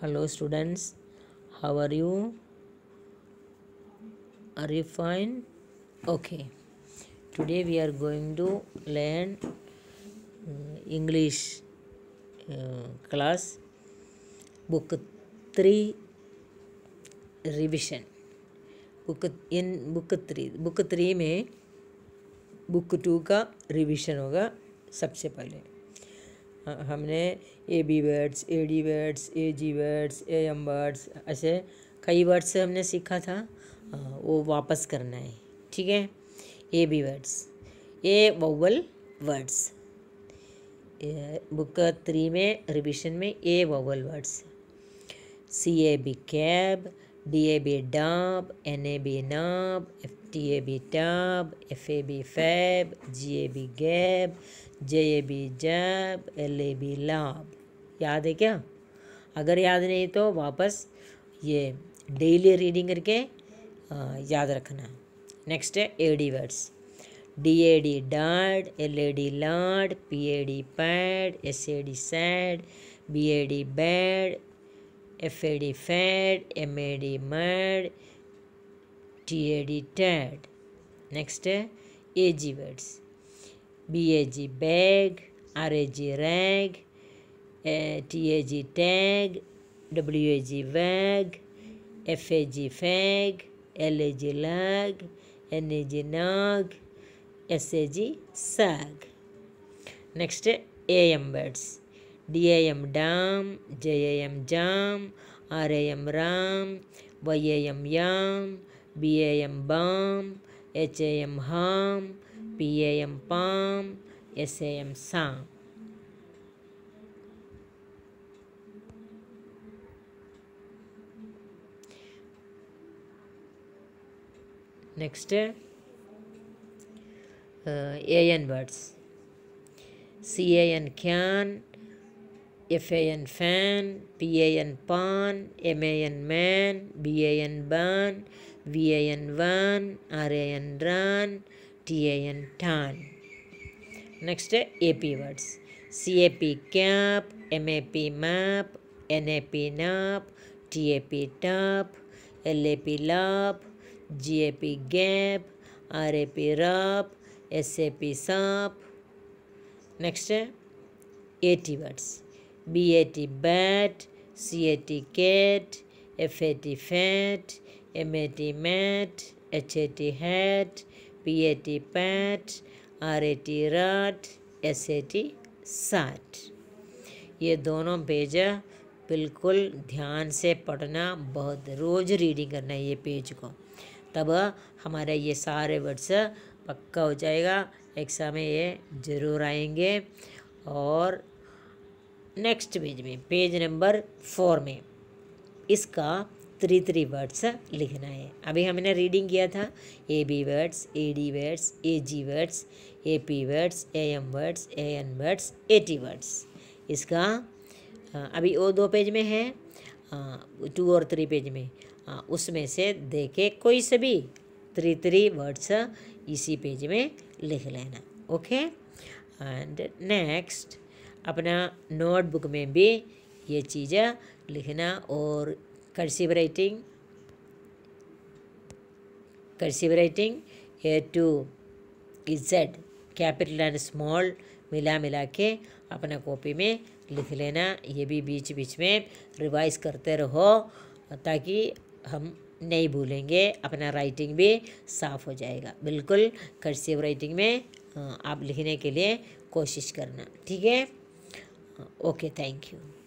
hello students how are you are you fine okay today we are going to learn english uh, class book 3 revision book in book three book three में book two का revision होगा सबसे पहले हमने A B words A D words A G words A M words ऐसे कई words से हमने सीखा था वो वापस करना है ठीक है A B words A vowel words book three में रिविशन में A vowel words C A B cab D A B dab N A B nab F T A B tab F A B fab G A B gab J A B jab L A B lab याद है क्या अगर याद नहीं तो वापस ये daily reading करके याद रखना नेक्स्ट है A D words D A D dad L A D lad P A D pad S A D sad B A D bad FAD fad, MAD mad, TAD tad. Next AG words. BAG bag, RAG rag, eh, uh, TAG tag, WAG wag, FAG fag, LAG lag, NAG Nag, SAG sag. Next AM words. DM dam JM jam M ram वयम yam M bam M ham M pam M सा next A N words C A N can FAN fan, PAN Pawn, M A N MAN man, BAN ban, VAN van, RAN run, TAN tan. Next AP words. CAP cap, MAP map, NAP nap, TAP tap, LAP lap, GAP gap, RAP rap, SAP sap. Next AT words. B A T bat C A T cat F A T fat M A T mat H A T hat P A T pat R A T rat S A T sat ये दोनों page बिल्कुल ध्यान से पढ़ना बहुत रोज़ reading करना है ये पेज को तब हमारे ये सारे वर्ड्स पक्का हो जाएगा एग्ज़ाम में ये ज़रूर आएंगे और नेक्स्ट पेज में पेज नंबर फोर में इसका थ्री थ्री वर्ड्स लिखना है अभी हमने रीडिंग किया था A B words A D words A G words A P words A M words A N words A T words इसका अभी वो दो पेज में है टू और थ्री पेज में उसमें से देखे कोई से भी थ्री थ्री वर्ड्स इसी पेज में लिख लेना ओके एंड नेक्स्ट अपना नोटबुक में भी ये चीज़ें लिखना और cursive writing cursive writing A to Z capital and small मिला मिला के अपना कॉपी में लिख लेना ये भी बीच बीच में रिवाइज करते रहो ताकि हम नहीं भूलेंगे अपना राइटिंग भी साफ़ हो जाएगा बिल्कुल कर्सिव राइटिंग में आप लिखने के लिए कोशिश करना ठीक है Okay, thank you.